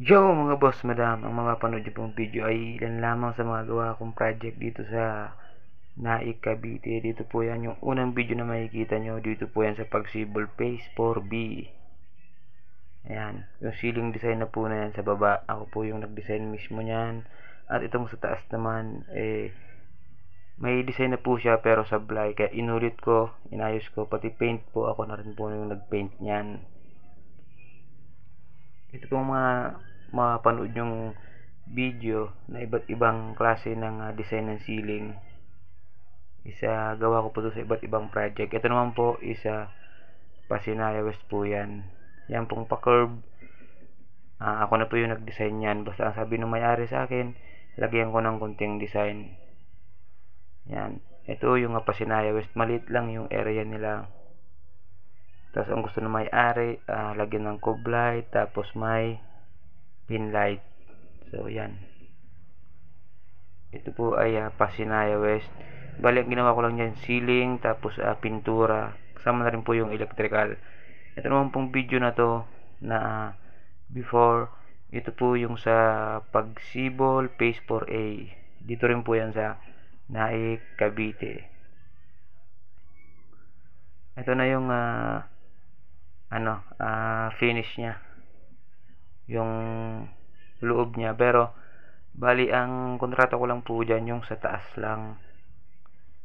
Yo mga boss, madam, ang mapapanood niyo pong video ay ilan lamang sa mga gawa kong project dito sa Naik Cavite. Dito po yan yung unang video na makikita nyo. Dito po yan sa pagsibol Face 4B. Ayan, yung ceiling design na po na yan sa baba. Ako po yung nag-design mismo niyan. At itong sa taas naman, eh, may design na po siya pero sablay. Kaya inulit ko, inayos ko, pati paint po ako na rin po yung nag-paint nyan ito pong mga mapanood yung video na iba't ibang klase ng uh, design ng ceiling isa gawa ko po to sa iba't ibang project ito naman po isa ah, Pasinaya West po yan yan pong pa curve uh, ah, ako na po yung nag design yan basta ang sabi ng may-ari sa akin lagyan ko ng kunting design yan ito yung Pasinaya West maliit lang yung area nila tapos ang gusto na may ari, uh, ah, lagyan ng cove light, tapos may pin light. So, yan. Ito po ay uh, Pasinaya West. Bali, ang ginawa ko lang yan, ceiling, tapos uh, pintura. Kasama na rin po yung electrical. Ito naman pong video na to na uh, before. Ito po yung sa Pagsibol Phase 4A. Dito rin po yan sa Naik, Cavite. Ito na yung uh, ano uh, finish niya yung loob niya pero bali ang kontrata ko lang po dyan yung sa taas lang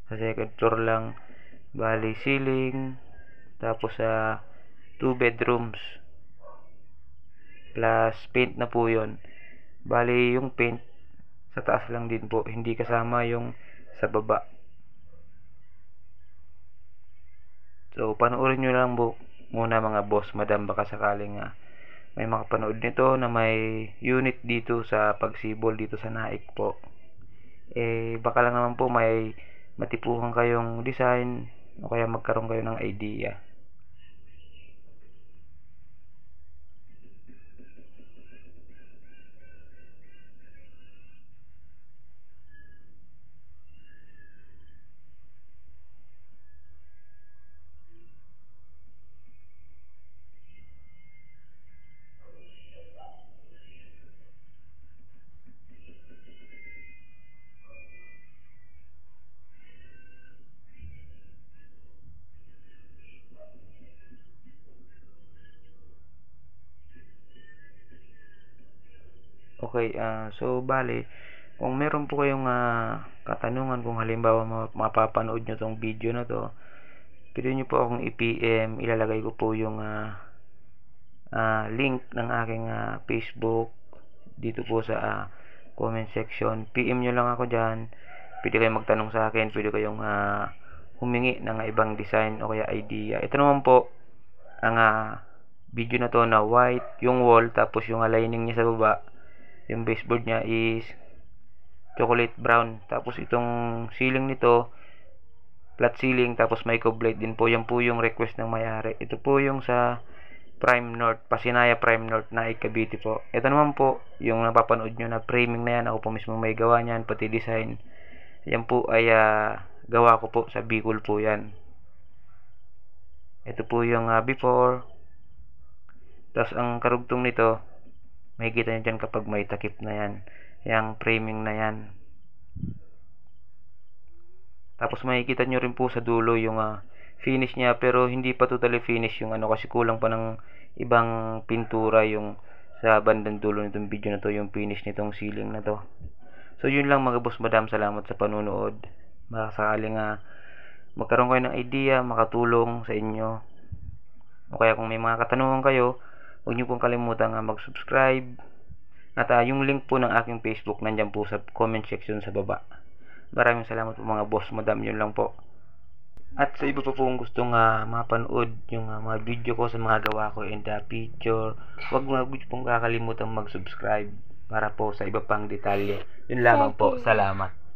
sa second floor lang bali ceiling tapos sa uh, two bedrooms plus paint na po yon bali yung paint sa taas lang din po hindi kasama yung sa baba so panoorin nyo lang po muna mga boss, madam baka sakaling uh, may makapanood nito na may unit dito sa pagsibol dito sa Naik po. Eh baka lang naman po may matipuhan kayong design o kaya magkaroon kayo ng idea. Okay, uh, so bali, kung meron po kayong uh, katanungan kung halimbawa mapapanood nyo tong video na to, pwede nyo po akong i-PM, ilalagay ko po yung uh, uh, link ng aking uh, Facebook dito po sa uh, comment section. PM nyo lang ako dyan. Pwede kayong magtanong sa akin, pwede kayong uh, humingi ng ibang design o kaya idea. Ito naman po ang uh, video na to na white yung wall tapos yung aligning niya sa baba yung baseboard niya is chocolate brown tapos itong ceiling nito flat ceiling tapos may coblade din po yan po yung request ng mayari ito po yung sa Prime North Pasinaya Prime North na Cavite po ito naman po yung napapanood nyo na framing na yan ako po mismo may gawa niyan pati design yan po ay uh, gawa ko po sa Bicol po yan ito po yung uh, before tapos ang karugtong nito makikita nyo dyan kapag may takip na yan yung framing na yan tapos makikita nyo rin po sa dulo yung uh, finish niya pero hindi pa totally finish yung ano kasi kulang pa ng ibang pintura yung sa bandang dulo nitong video na to yung finish nitong ceiling na to so yun lang mga boss madam salamat sa panunood makasakaling uh, ah, magkaroon kayo ng idea makatulong sa inyo o kaya kung may mga katanungan kayo Huwag niyo pong kalimutan nga mag-subscribe. At uh, yung link po ng aking Facebook nandyan po sa comment section sa baba. Maraming salamat po mga boss, madam. Yun lang po. At sa iba pa po gusto nga mapanood yung uh, mga video ko sa mga gawa ko and the uh, ah, picture, wag mo gusto pong kakalimutan mag-subscribe para po sa iba pang detalye. Yun lamang po. Salamat.